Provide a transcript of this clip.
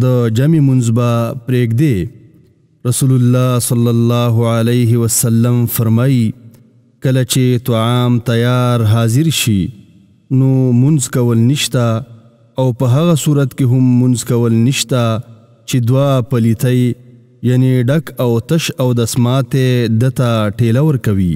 د جمع منځ به پرېږدي رسول الله صلی الله علیه وسلم فرمایي کله چې طعام تیار حاضر شي نو منځ کول نشتا او په هغه صورت کې هم منځ کول نشتا چې دوا پلیتای یعنی ډک او تش او د سماته دته ټیلور کوي